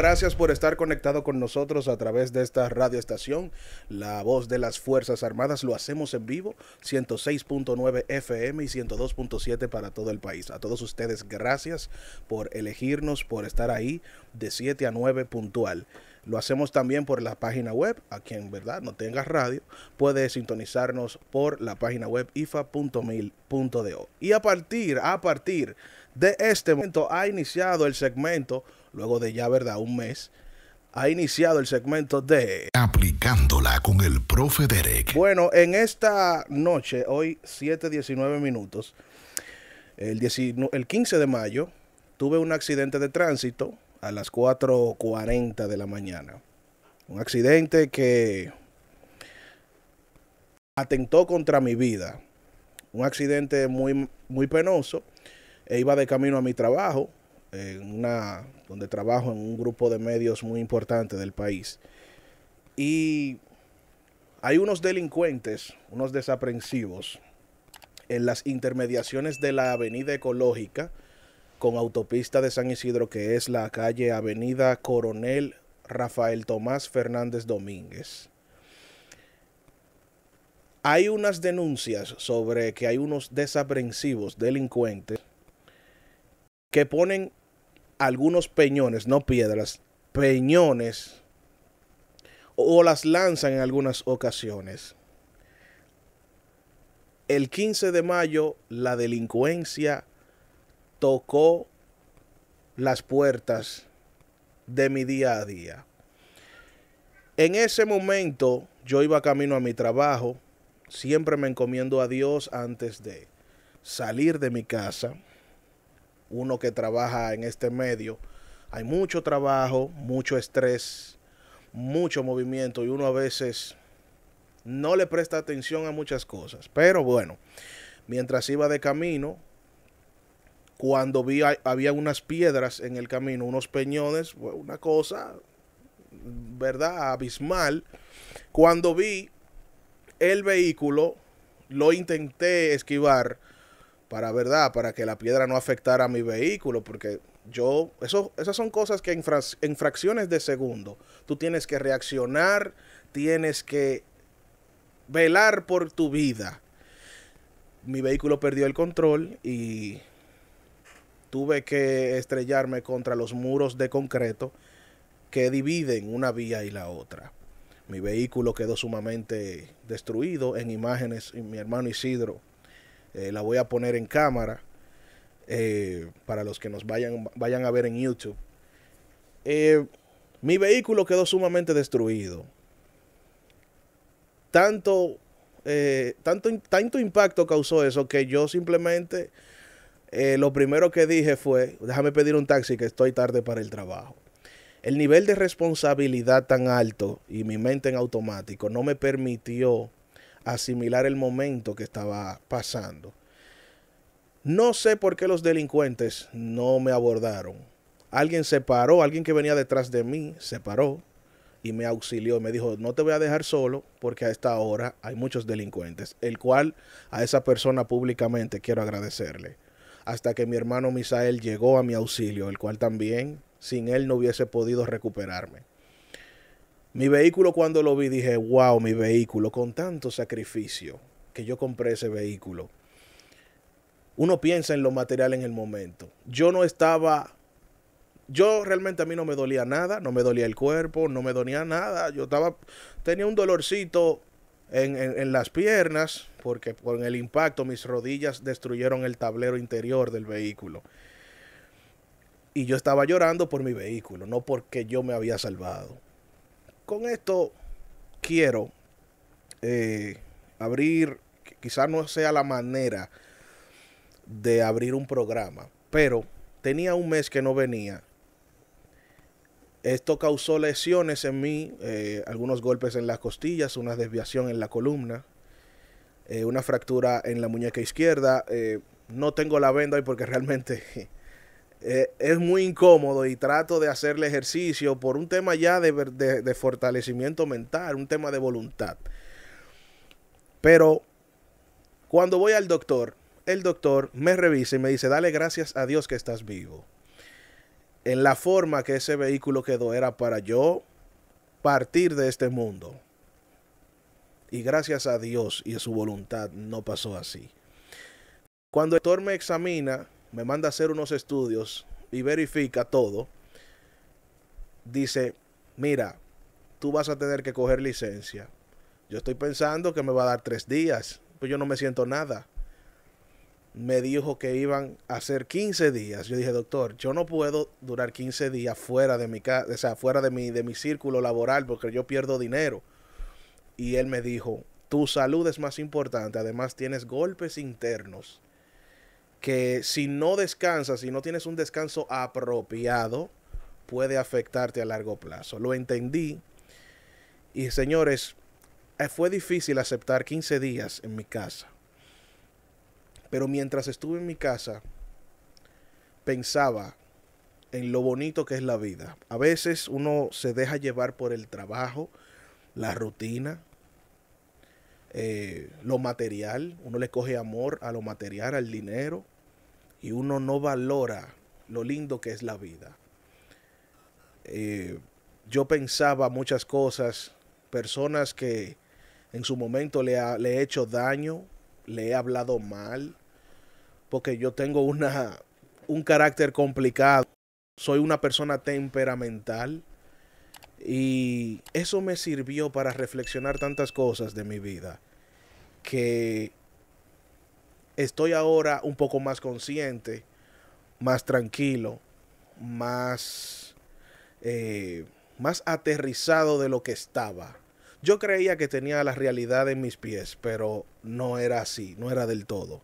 gracias por estar conectado con nosotros a través de esta radioestación, La Voz de las Fuerzas Armadas. Lo hacemos en vivo, 106.9 FM y 102.7 para todo el país. A todos ustedes, gracias por elegirnos, por estar ahí de 7 a 9 puntual. Lo hacemos también por la página web. A quien verdad no tenga radio, puede sintonizarnos por la página web ifa.mil.do. Y a partir, a partir de este momento ha iniciado el segmento luego de ya, ¿verdad?, un mes, ha iniciado el segmento de... Aplicándola con el profe Derek. Bueno, en esta noche, hoy 7.19 minutos, el, el 15 de mayo, tuve un accidente de tránsito a las 4.40 de la mañana. Un accidente que atentó contra mi vida. Un accidente muy, muy penoso. E iba de camino a mi trabajo en una, donde trabajo en un grupo de medios muy importante del país. Y hay unos delincuentes, unos desaprensivos, en las intermediaciones de la avenida ecológica con autopista de San Isidro, que es la calle Avenida Coronel Rafael Tomás Fernández Domínguez. Hay unas denuncias sobre que hay unos desaprensivos delincuentes que ponen algunos peñones, no piedras, peñones, o las lanzan en algunas ocasiones. El 15 de mayo la delincuencia tocó las puertas de mi día a día. En ese momento yo iba camino a mi trabajo, siempre me encomiendo a Dios antes de salir de mi casa uno que trabaja en este medio, hay mucho trabajo, mucho estrés, mucho movimiento y uno a veces no le presta atención a muchas cosas. Pero bueno, mientras iba de camino, cuando vi había unas piedras en el camino, unos peñones, una cosa, ¿verdad? Abismal. Cuando vi el vehículo, lo intenté esquivar para verdad, para que la piedra no afectara a mi vehículo, porque yo, esas son cosas que en, en fracciones de segundo tú tienes que reaccionar, tienes que velar por tu vida. Mi vehículo perdió el control y tuve que estrellarme contra los muros de concreto que dividen una vía y la otra. Mi vehículo quedó sumamente destruido en imágenes y mi hermano Isidro eh, la voy a poner en cámara eh, para los que nos vayan, vayan a ver en YouTube. Eh, mi vehículo quedó sumamente destruido. Tanto, tanto, tanto impacto causó eso que yo simplemente lo primero que dije fue, déjame pedir un taxi que estoy tarde para el trabajo. El nivel de responsabilidad tan alto y mi mente en automático no me permitió asimilar el momento que estaba pasando. No sé por qué los delincuentes no me abordaron. Alguien se paró, alguien que venía detrás de mí se paró y me auxilió me dijo, no te voy a dejar solo porque a esta hora hay muchos delincuentes, el cual a esa persona públicamente quiero agradecerle. Hasta que mi hermano Misael llegó a mi auxilio, el cual también sin él no hubiese podido recuperarme. Mi vehículo cuando lo vi dije, wow, mi vehículo, con tanto sacrificio que yo compré ese vehículo. Uno piensa en lo material en el momento. Yo no estaba, yo realmente a mí no me dolía nada, no me dolía el cuerpo, no me dolía nada. Yo estaba, tenía un dolorcito en, en las piernas porque con el impacto mis rodillas destruyeron el tablero interior del vehículo. Y yo estaba llorando por mi vehículo, no porque yo me había salvado con esto quiero eh, abrir, quizás no sea la manera de abrir un programa, pero tenía un mes que no venía. Esto causó lesiones en mí, eh, algunos golpes en las costillas, una desviación en la columna, eh, una fractura en la muñeca izquierda. no tengo la venda hoy porque realmente eh, es muy incómodo y trato de hacerle ejercicio por un tema ya de, de fortalecimiento mental, un tema de voluntad. Pero cuando voy al doctor, el doctor me revisa y me dice, dale gracias a Dios que estás vivo. En la forma que ese vehículo quedó era para yo partir de este mundo. Y gracias a Dios y a su voluntad no pasó así. Cuando el doctor me examina, me manda a hacer unos estudios y verifica todo, dice, mira, tú vas a tener que coger licencia. Yo estoy pensando que me va a dar tres días, pues yo no me siento nada. Me dijo que iban a ser 15 días. Yo dije, doctor, yo no puedo durar 15 días fuera de mi casa, o sea, fuera de de mi círculo laboral porque yo pierdo dinero. Y él me dijo, tu salud es más importante, además tienes golpes internos que si no descansas, si no tienes un descanso apropiado, puede afectarte a largo plazo. Lo entendí. Y señores, eh, fue difícil aceptar 15 días en mi casa. Pero mientras estuve en mi casa, pensaba en lo bonito que es la vida. A veces uno se deja llevar por el trabajo, la rutina, eh, lo material, uno le coge amor a lo material, al dinero, y uno no valora lo lindo que es la vida. Eh, yo pensaba muchas cosas, personas que en su momento le, le he hecho daño, le he hablado mal, porque yo tengo una, un carácter complicado, soy una persona temperamental y eso me sirvió para reflexionar tantas cosas de mi vida que estoy ahora un poco más consciente, más tranquilo, más, eh, más aterrizado de lo que estaba. Yo creía que tenía la realidad en mis pies, pero no era así, no era del todo.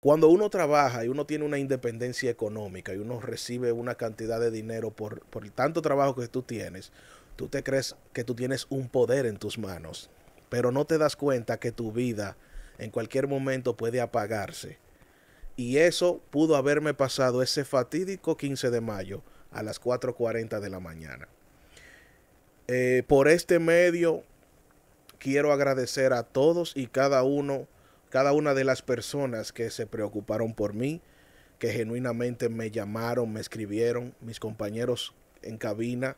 Cuando uno trabaja y uno tiene una independencia económica y uno recibe una cantidad de dinero por, por tanto trabajo que tú tienes, tú te crees que tú tienes un poder en tus manos, pero no te das cuenta que tu vida en cualquier momento puede apagarse. Y eso pudo haberme pasado ese fatídico 15 de mayo a las 4.40 de la mañana. Eh, por este medio quiero agradecer a todos y cada uno cada una de las personas que se preocuparon por mí, que genuinamente me llamaron, me escribieron, mis compañeros en cabina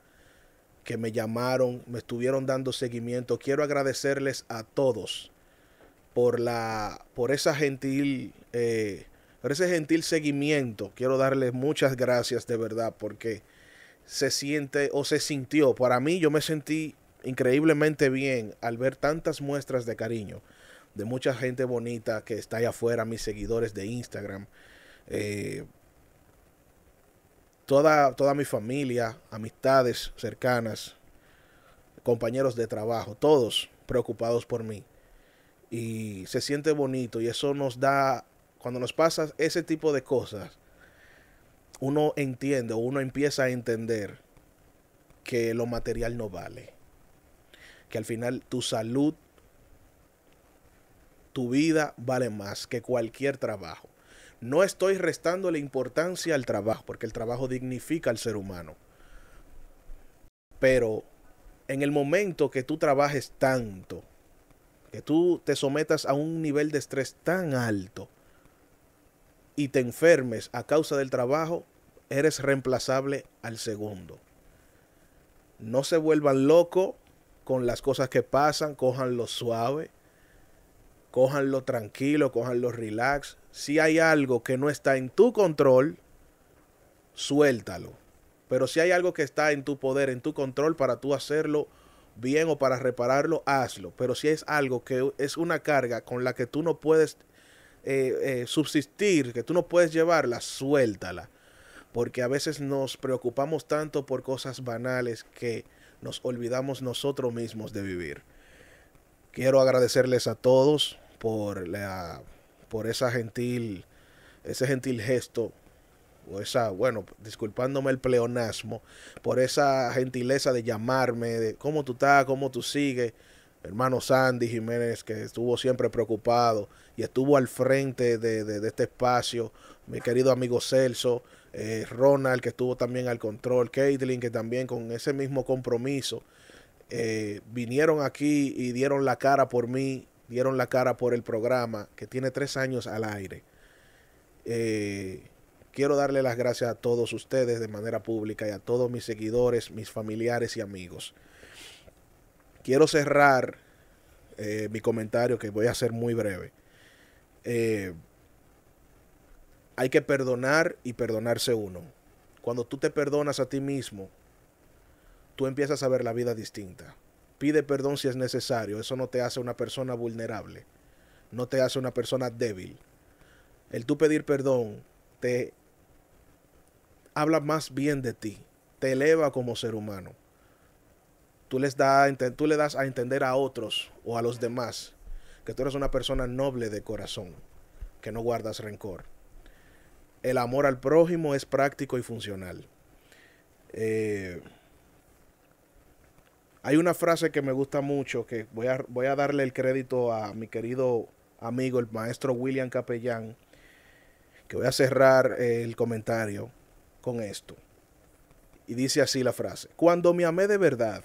que me llamaron, me estuvieron dando seguimiento. Quiero agradecerles a todos por la por esa gentil eh, por ese gentil seguimiento. Quiero darles muchas gracias de verdad porque se siente o se sintió. Para mí yo me sentí increíblemente bien al ver tantas muestras de cariño de mucha gente bonita que está allá afuera, mis seguidores de Instagram. Eh, toda, toda mi familia, amistades cercanas, compañeros de trabajo, todos preocupados por mí. Y se siente bonito y eso nos da, cuando nos pasa ese tipo de cosas, uno entiende o uno empieza a entender que lo material no vale. Que al final tu salud tu vida vale más que cualquier trabajo. No estoy restando la importancia al trabajo, porque el trabajo dignifica al ser humano. Pero en el momento que tú trabajes tanto, que tú te sometas a un nivel de estrés tan alto y te enfermes a causa del trabajo, eres reemplazable al segundo. No se vuelvan locos con las cosas que pasan, cojan lo suave cójanlo tranquilo, cójanlo relax. Si hay algo que no está en tu control, suéltalo. Pero si hay algo que está en tu poder, en tu control, para tú hacerlo bien o para repararlo, hazlo. Pero si es algo que es una carga con la que tú no puedes eh, eh, subsistir, que tú no puedes llevarla, suéltala. Porque a veces nos preocupamos tanto por cosas banales que nos olvidamos nosotros mismos de vivir. Quiero agradecerles a todos por, la, por esa gentil, ese gentil gesto, o esa, bueno, disculpándome el pleonasmo, por esa gentileza de llamarme, de cómo tú estás, cómo tú sigues. Hermano Sandy Jiménez, que estuvo siempre preocupado y estuvo al frente de, este espacio. Mi querido amigo Celso, eh, Ronald, que estuvo también al control, Caitlin, que también con ese mismo compromiso eh, vinieron aquí y dieron la cara por mí dieron la cara por el programa que tiene tres años al aire. Eh, quiero darle las gracias a todos ustedes de manera pública y a todos mis seguidores, mis familiares y amigos. Quiero cerrar eh, mi comentario que voy a ser muy breve. Eh, hay que perdonar y perdonarse uno. Cuando tú te perdonas a ti mismo, tú empiezas a ver la vida distinta. Pide perdón si es necesario. Eso no te hace una persona vulnerable. No te hace una persona débil. El tú pedir perdón te habla más bien de ti. Te eleva como ser humano. Tú, les le das a entender a otros o a los demás que tú eres una persona noble de corazón, que no guardas rencor. El amor al prójimo es práctico y funcional. Eh, hay una frase que me gusta mucho, que voy a, voy a darle el crédito a mi querido amigo, el maestro William Capellán, que voy a cerrar el comentario con esto. Y dice así la frase, cuando me amé de verdad,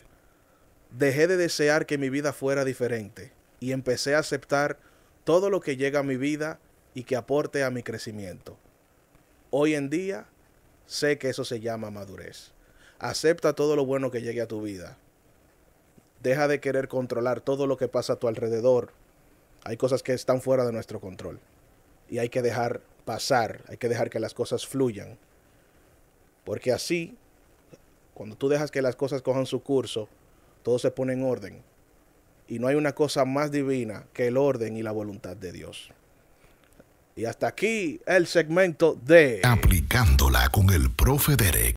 dejé de desear que mi vida fuera diferente y empecé a aceptar todo lo que llega a mi vida y que aporte a mi crecimiento. Hoy en día sé que eso se llama madurez. Acepta todo lo bueno que llegue a tu vida. Deja de querer controlar todo lo que pasa a tu alrededor. Hay cosas que están fuera de nuestro control. Y hay que dejar pasar, hay que dejar que las cosas fluyan. Porque así, cuando tú dejas que las cosas cojan su curso, todo se pone en orden. Y no hay una cosa más divina que el orden y la voluntad de Dios. Y hasta aquí el segmento de... Aplicándola con el profe Derek.